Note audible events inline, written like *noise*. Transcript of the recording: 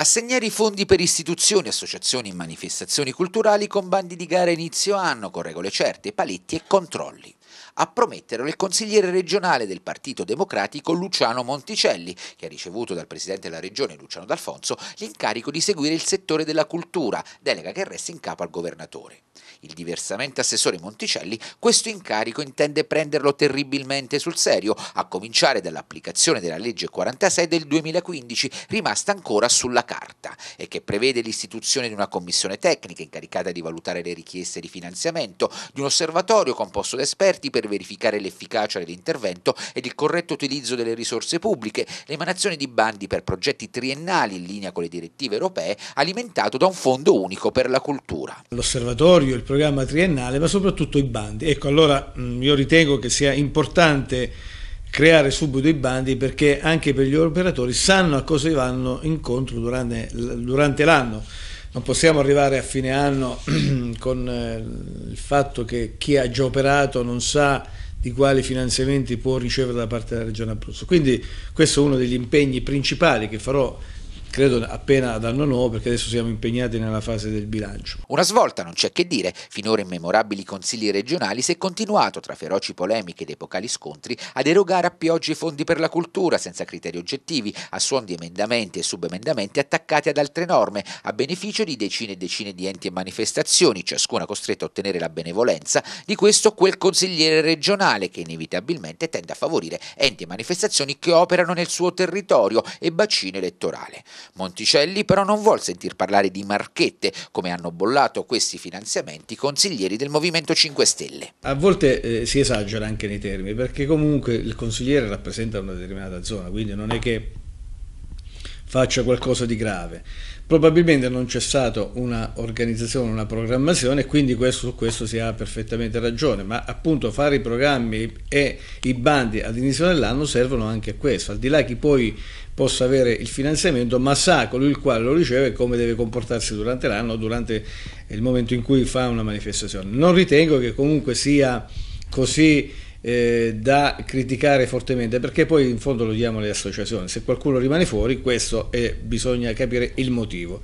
Assegnare i fondi per istituzioni, associazioni e manifestazioni culturali con bandi di gara inizio anno, con regole certe, paletti e controlli. A prometterlo il consigliere regionale del Partito Democratico Luciano Monticelli, che ha ricevuto dal presidente della regione Luciano D'Alfonso l'incarico di seguire il settore della cultura, delega che resta in capo al governatore. Il diversamente assessore Monticelli questo incarico intende prenderlo terribilmente sul serio, a cominciare dall'applicazione della legge 46 del 2015, rimasta ancora sulla carta, e che prevede l'istituzione di una commissione tecnica incaricata di valutare le richieste di finanziamento, di un osservatorio composto da esperti esperti per verificare l'efficacia dell'intervento ed il corretto utilizzo delle risorse pubbliche, l'emanazione di bandi per progetti triennali in linea con le direttive europee, alimentato da un fondo unico per la cultura. L'osservatorio, il programma triennale, ma soprattutto i bandi. Ecco, allora mm, io ritengo che sia importante creare subito i bandi perché anche per gli operatori sanno a cosa vanno incontro durante, durante l'anno non possiamo arrivare a fine anno *clears throat* con eh, il fatto che chi ha già operato non sa di quali finanziamenti può ricevere da parte della Regione Abruzzo. Quindi questo è uno degli impegni principali che farò credo appena ad anno nuovo perché adesso siamo impegnati nella fase del bilancio. Una svolta non c'è che dire, finora immemorabili consigli regionali si è continuato tra feroci polemiche ed epocali scontri ad erogare a pioggia i fondi per la cultura senza criteri oggettivi, a suon di emendamenti e subemendamenti attaccati ad altre norme, a beneficio di decine e decine di enti e manifestazioni, ciascuna costretta a ottenere la benevolenza di questo quel consigliere regionale che inevitabilmente tende a favorire enti e manifestazioni che operano nel suo territorio e bacino elettorale. Monticelli però non vuol sentir parlare di marchette, come hanno bollato questi finanziamenti consiglieri del Movimento 5 Stelle. A volte eh, si esagera anche nei termini, perché comunque il consigliere rappresenta una determinata zona, quindi non è che faccia qualcosa di grave. Probabilmente non c'è stata un'organizzazione, una programmazione, quindi questo, su questo si ha perfettamente ragione, ma appunto fare i programmi e i bandi all'inizio dell'anno servono anche a questo, al di là chi poi possa avere il finanziamento, ma sa colui il quale lo riceve come deve comportarsi durante l'anno, durante il momento in cui fa una manifestazione. Non ritengo che comunque sia così eh, da criticare fortemente perché poi in fondo lo diamo alle associazioni se qualcuno rimane fuori questo è, bisogna capire il motivo